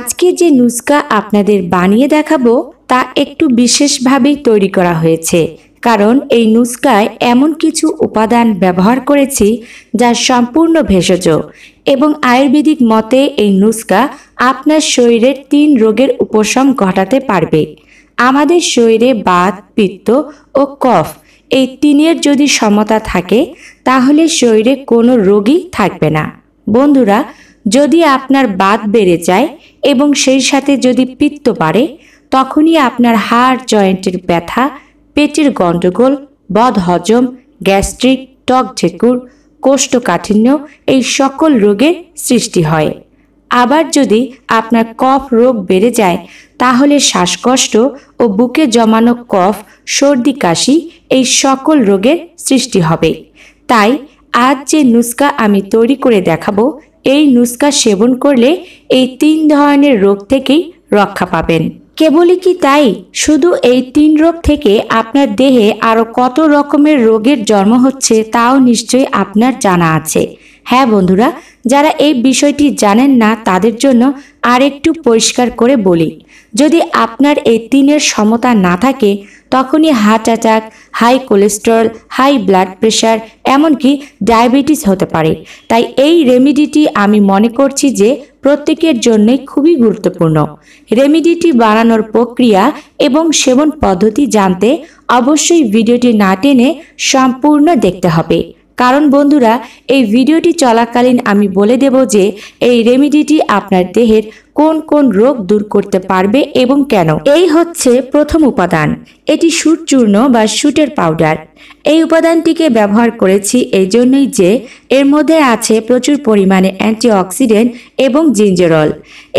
আজকে যে নুস্কা আপনাদের বানিয়ে দেখাবো তা একটু বিশেষভাবেই তৈরি করা হয়েছে কারণ এই নুস্কায় এমন কিছু উপাদান ব্যবহার করেছি যা সম্পূর্ণ ভেষজ এবং আয়ুর্বেদিক মতে এই নুস্কা আপনার শরীরের তিন রোগের উপশম ঘটাতে পারবে আমাদের শরীরে বাত পিত্ত ও কফ এই তিনের যদি সমতা থাকে তাহলে শরীরে কোনো রোগই থাকবে না বন্ধুরা যদি আপনার বাত বেড়ে যায় এবং সেই সাথে যদি পিত্ত বাড়ে তখনই আপনার হাড় জয়েন্টের ব্যথা পেটের গণ্ডগোল বদ হজম গ্যাস্ট্রিক টক ঢেকুর কোষ্ঠকাঠিন্য এই সকল রোগের সৃষ্টি হয় আবার যদি আপনার কফ রোগ বেড়ে যায় তাহলে শ্বাসকষ্ট ও বুকে জমানো কফ সর্দি কাশি এই সকল রোগের সৃষ্টি হবে তাই আজ যে নুস্কা আমি তৈরি করে দেখাবো এই নুস্কা সেবন করলে এই তিন ধরনের রোগ থেকেই রক্ষা পাবেন কেবলই কি তাই শুধু এই তিন রোগ থেকে আপনার দেহে আরও কত রকমের রোগের জন্ম হচ্ছে তাও নিশ্চয়ই আপনার জানা আছে হ্যাঁ বন্ধুরা যারা এই বিষয়টি জানেন না তাদের জন্য আরেকটু পরিষ্কার করে বলি যদি আপনার এই তিনের সমতা না থাকে তখনই heart attack high cholesterol high blood pressure এমনকি ডায়াবেটিস হতে পারে তাই এই রেমিডিটি আমি মনে করছি যে প্রত্যেকের জন্যই খুবই গুরুত্বপূর্ণ রেমিডিটি বানানোর প্রক্রিয়া এবং সেবন পদ্ধতি জানতে অবশ্যই ভিডিওটি না টেনে সম্পূর্ণ দেখতে হবে কারণ বন্ধুরা এই ভিডিওটি চলাকালীন আমি বলে দেব যে এই রেমিডিটি আপনার দেহের কোন কোন রোগ দূর করতে পারবে এবং কেন এই হচ্ছে প্রথম উপাদান এটি সুরচূর্ণ বা সুটের পাউডার এই উপাদানটিকে ব্যবহার করেছি এই জন্যই যে এর মধ্যে আছে প্রচুর পরিমাণে অ্যান্টিঅক্সিডেন্ট এবং জিঞ্জেরল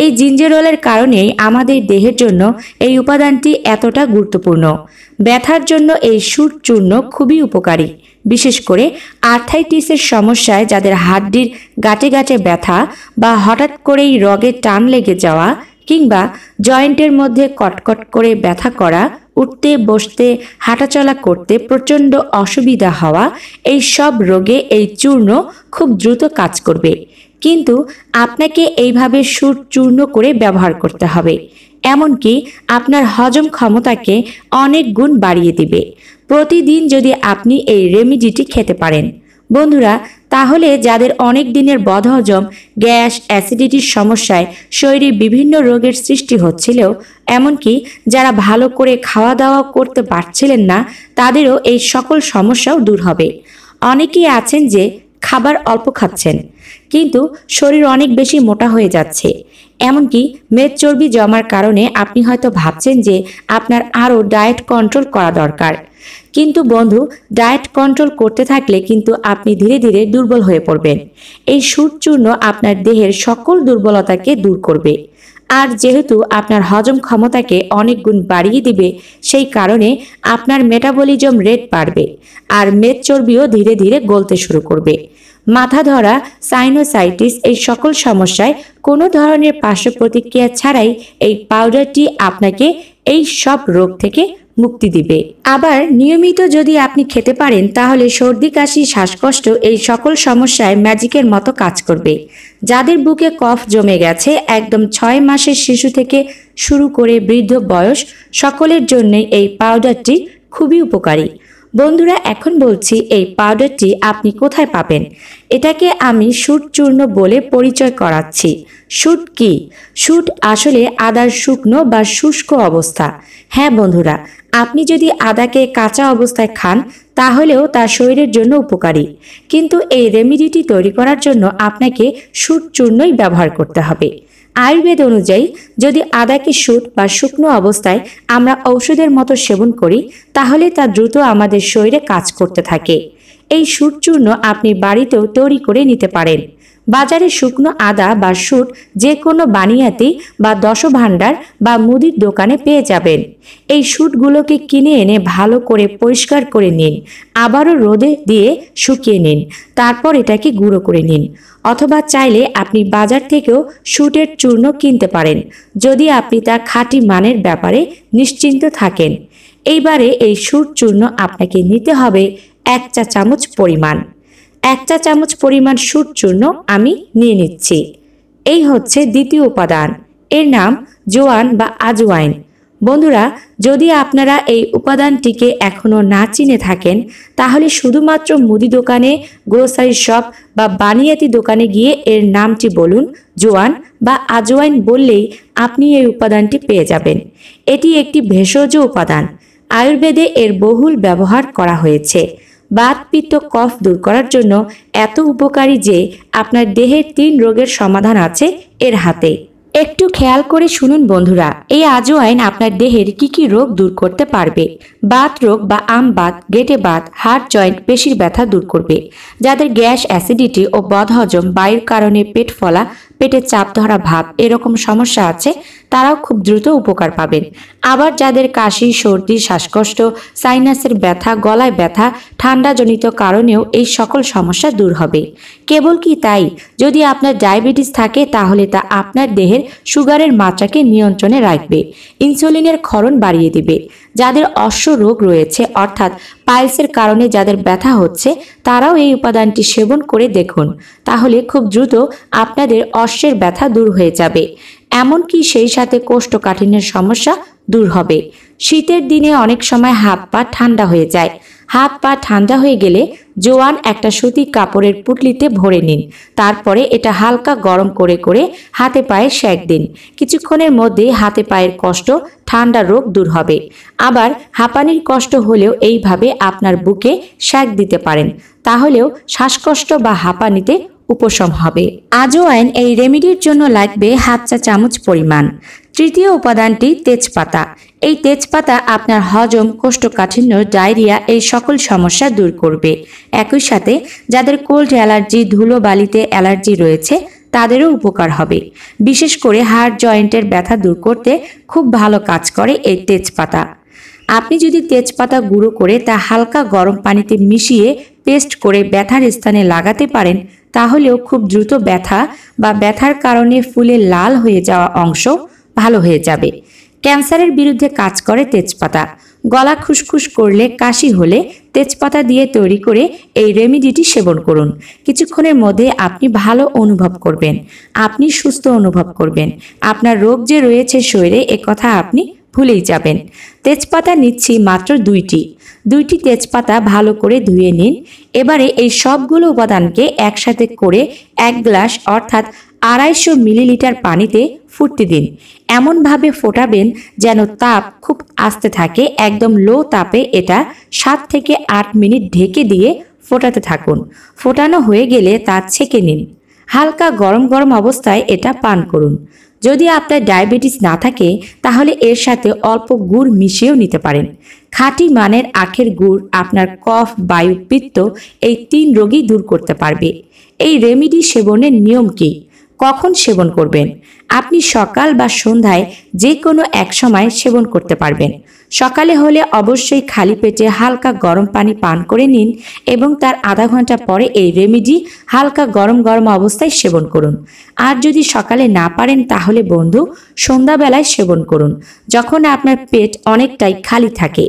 এই জিঞ্জেরলের কারণেই আমাদের দেহের জন্য এই উপাদানটি এতটা গুরুত্বপূর্ণ ব্যথার জন্য এই সুরচূর্ণ খুবই উপকারী বিশেষ করে আর্থাইটিসের সমস্যায় যাদের হাড্ডির গাঁটে গাঁটে ব্যথা বা হঠাৎ করেই রগে টান লেগে থেকে যাওয়া কিংবা জয়েন্টের মধ্যে কটকট করে ব্যথা করা উঠতে বসতে হাঁটাচলা করতে প্রচণ্ড অসুবিধা হওয়া এই সব রোগে এই চূর্ণ খুব দ্রুত কাজ করবে কিন্তু আপনাকে এইভাবে সুর চূর্ণ করে ব্যবহার করতে হবে এমনকি আপনার হজম ক্ষমতাকে অনেক গুণ বাড়িয়ে দিবে প্রতিদিন যদি আপনি এই রেমিডিটি খেতে পারেন বন্ধুরা তাহলে যাদের অনেক দিনের বদহজম গ্যাস অ্যাসিডিটির সমস্যায় শরীরে বিভিন্ন রোগের সৃষ্টি হচ্ছিল এমনকি যারা ভালো করে খাওয়া দাওয়া করতে পারছিলেন না তাদেরও এই সকল সমস্যাও দূর হবে অনেকেই আছেন যে খাবার অল্প খাচ্ছেন কিন্তু শরীর অনেক বেশি মোটা হয়ে যাচ্ছে এমনকি মেদ চর্বি জমার কারণে আপনি হয়তো ভাবছেন যে আপনার আরও ডায়েট কন্ট্রোল করা দরকার কিন্তু বন্ধু ডায়েট কন্ট্রোল করতে থাকলে কিন্তু আপনি ধীরে ধীরে দুর্বল হয়ে পড়বেন এই সুরচূর্ণ আপনার দেহের সকল দুর্বলতাকে দূর করবে আর যেহেতু আপনার হজম ক্ষমতাকে অনেক গুণ বাড়িয়ে দিবে সেই কারণে আপনার মেটাবলিজম রেট বাড়বে আর মেদ চর্বিও ধীরে ধীরে গলতে শুরু করবে মাথা ধরা সাইনোসাইটিস এই সকল সমস্যায় কোনো ধরনের পার্শ্ব প্রতিক্রিয়া ছাড়াই এই পাউডারটি আপনাকে এই সব রোগ থেকে মুক্তি দিবে আবার নিয়মিত যদি আপনি খেতে পারেন তাহলে সর্দি কাশি শ্বাসকষ্ট এই সকল সমস্যায় ম্যাজিকের মতো কাজ করবে যাদের বুকে কফ জমে গেছে একদম ছয় মাসের শিশু থেকে শুরু করে বৃদ্ধ বয়স সকলের জন্য এই পাউডারটি খুবই উপকারী বন্ধুরা এখন বলছি এই পাউডারটি আপনি কোথায় পাবেন এটাকে আমি সুট চূর্ণ বলে পরিচয় করাচ্ছি সুট কি সুট আসলে আদার শুকনো বা শুষ্ক অবস্থা হ্যাঁ বন্ধুরা আপনি যদি আদাকে কাঁচা অবস্থায় খান তাহলেও তা শরীরের জন্য উপকারী কিন্তু এই রেমিডিটি তৈরি করার জন্য আপনাকে সুট চূর্ণই ব্যবহার করতে হবে আয়ুর্বেদ অনুযায়ী যদি আদাকে সুট বা শুকনো অবস্থায় আমরা ঔষধের মতো সেবন করি তাহলে তা দ্রুত আমাদের শরীরে কাজ করতে থাকে এই সুট চূর্ণ আপনি বাড়িতেও তৈরি করে নিতে পারেন বাজারে শুকনো আদা বা সুট যে কোনো বানিয়াতি বা দশভাণ্ডার বা মুদির দোকানে পেয়ে যাবেন এই সুটগুলোকে কিনে এনে ভালো করে পরিষ্কার করে নিন আবারও রোদে দিয়ে শুকিয়ে নিন তারপর এটাকে গুঁড়ো করে নিন অথবা চাইলে আপনি বাজার থেকেও সুটের চূর্ণ কিনতে পারেন যদি আপনি তা খাঁটি মানের ব্যাপারে নিশ্চিন্ত থাকেন এইবারে এই সুট চূর্ণ আপনাকে নিতে হবে এক চা চামচ পরিমাণ এক চা চামচ পরিমাণ সুট চূর্ণ আমি নিয়ে নিচ্ছি এই হচ্ছে দ্বিতীয় উপাদান এর নাম জোয়ান বা আজওয়াইন বন্ধুরা যদি আপনারা এই উপাদানটিকে এখনও না চিনে থাকেন তাহলে শুধুমাত্র মুদি দোকানে গ্রোসারি শপ বা বানিয়াতি দোকানে গিয়ে এর নামটি বলুন জোয়ান বা আজওয়াইন বললেই আপনি এই উপাদানটি পেয়ে যাবেন এটি একটি ভেষজ উপাদান আয়ুর্বেদে এর বহুল ব্যবহার করা হয়েছে পিত্ত কফ দূর করার জন্য এত উপকারী যে আপনার দেহের তিন রোগের সমাধান আছে এর হাতে একটু খেয়াল করে শুনুন বন্ধুরা এই আজওয়াইন আপনার দেহের কি কি রোগ দূর করতে পারবে বাত রোগ বা আম বাত গেটে বাত হার্ট জয়েন্ট পেশির ব্যথা দূর করবে যাদের গ্যাস অ্যাসিডিটি ও বদহজম বায়ুর কারণে পেট ফলা পেটে চাপ ধরা ভাব এরকম সমস্যা আছে তারাও খুব দ্রুত উপকার পাবেন আবার যাদের কাশি সর্দি শ্বাসকষ্ট সাইনাসের ব্যথা গলায় ব্যথা ঠান্ডাজনিত কারণেও এই সকল সমস্যা দূর হবে কেবল কি তাই যদি আপনার ডায়াবেটিস থাকে তাহলে তা আপনার দেহের সুগারের মাত্রাকে নিয়ন্ত্রণে রাখবে ইনসুলিনের ক্ষরণ বাড়িয়ে দিবে যাদের অশ্ব রোগ রয়েছে অর্থাৎ পাইলসের কারণে যাদের ব্যথা হচ্ছে তারাও এই উপাদানটি সেবন করে দেখুন তাহলে খুব দ্রুত আপনাদের অশ্বের ব্যথা দূর হয়ে যাবে এমনকি সেই সাথে কোষ্ঠকাঠিন্যের সমস্যা দূর হবে শীতের দিনে অনেক সময় হাত পা ঠান্ডা হয়ে যায় হাত পা ঠান্ডা হয়ে গেলে জোয়ান একটা সুতি কাপড়ের পুটলিতে ভরে নিন তারপরে এটা হালকা গরম করে করে হাতে পায়ে শেক দিন কিছুক্ষণের মধ্যে হাতে পায়ের কষ্ট ঠান্ডা রোগ দূর হবে আবার হাঁপানির কষ্ট হলেও এইভাবে আপনার বুকে শেক দিতে পারেন তাহলেও শ্বাসকষ্ট বা হাঁপানিতে উপশম হবে আইন এই রেমিডির জন্য লাগবে হাফ চা চামচ পরিমাণ তৃতীয় উপাদানটি তেজপাতা এই তেজপাতা আপনার হজম কোষ্ঠকাঠিন্য ডায়রিয়া এই সকল সমস্যা দূর করবে একই সাথে যাদের কোল্ড অ্যালার্জি ধুলো বালিতে অ্যালার্জি রয়েছে তাদেরও উপকার হবে বিশেষ করে হাড় জয়েন্টের ব্যথা দূর করতে খুব ভালো কাজ করে এই তেজপাতা আপনি যদি তেজপাতা গুঁড়ো করে তা হালকা গরম পানিতে মিশিয়ে পেস্ট করে ব্যথার স্থানে লাগাতে পারেন তাহলেও খুব দ্রুত ব্যথা বা ব্যথার কারণে ফুলে লাল হয়ে যাওয়া অংশ ভালো হয়ে যাবে ক্যান্সারের বিরুদ্ধে কাজ করে তেজপাতা গলা খুসখুস করলে কাশি হলে তেজপাতা দিয়ে তৈরি করে এই রেমিডিটি সেবন করুন কিছুক্ষণের মধ্যে আপনি ভালো অনুভব করবেন আপনি সুস্থ অনুভব করবেন আপনার রোগ যে রয়েছে শরীরে কথা আপনি ভুলেই যাবেন তেজপাতা নিচ্ছি মাত্র দুইটি দুইটি তেজপাতা ভালো করে ধুয়ে নিন এবারে এই সবগুলো উপাদানকে একসাথে করে এক গ্লাস অর্থাৎ আড়াইশো মিলিলিটার পানিতে ফুটতে দিন এমনভাবে ফোটাবেন যেন তাপ খুব আস্তে থাকে একদম লো তাপে এটা সাত থেকে আট মিনিট ঢেকে দিয়ে ফোটাতে থাকুন ফোটানো হয়ে গেলে তা ছেঁকে নিন হালকা গরম গরম অবস্থায় এটা পান করুন যদি আপনার ডায়াবেটিস না থাকে তাহলে এর সাথে অল্প গুড় মিশিয়েও নিতে পারেন খাঁটি মানের আখের গুড় আপনার কফ বায়ুপিত্ত এই তিন রোগই দূর করতে পারবে এই রেমিডি সেবনের নিয়ম কি কখন সেবন করবেন আপনি সকাল বা সন্ধ্যায় যে কোনো এক সময় সেবন করতে পারবেন সকালে হলে অবশ্যই খালি পেটে হালকা গরম পানি পান করে নিন এবং তার আধা ঘন্টা পরে এই রেমিডি হালকা গরম গরম অবস্থায় সেবন করুন আর যদি সকালে না পারেন তাহলে বন্ধু সন্ধ্যাবেলায় সেবন করুন যখন আপনার পেট অনেকটাই খালি থাকে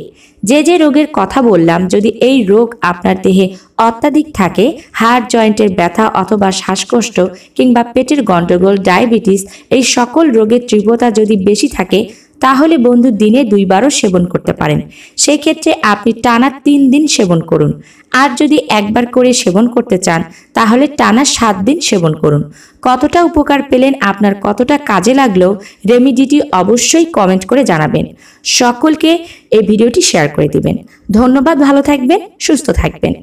যে যে রোগের কথা বললাম যদি এই রোগ আপনার দেহে অত্যাধিক থাকে হাড় জয়েন্টের ব্যথা অথবা শ্বাসকষ্ট কিংবা পেটের গণ্ডগোল ডায়াবেটিস এই সকল রোগের তীব্রতা যদি বেশি থাকে তাহলে বন্ধু দিনে দুইবারও সেবন করতে পারেন সেই ক্ষেত্রে আপনি টানা তিন দিন সেবন করুন আর যদি একবার করে সেবন করতে চান তাহলে টানা সাত দিন সেবন করুন কতটা উপকার পেলেন আপনার কতটা কাজে লাগলো রেমিডিটি অবশ্যই কমেন্ট করে জানাবেন সকলকে এই ভিডিওটি শেয়ার করে দিবেন ধন্যবাদ ভালো থাকবেন সুস্থ থাকবেন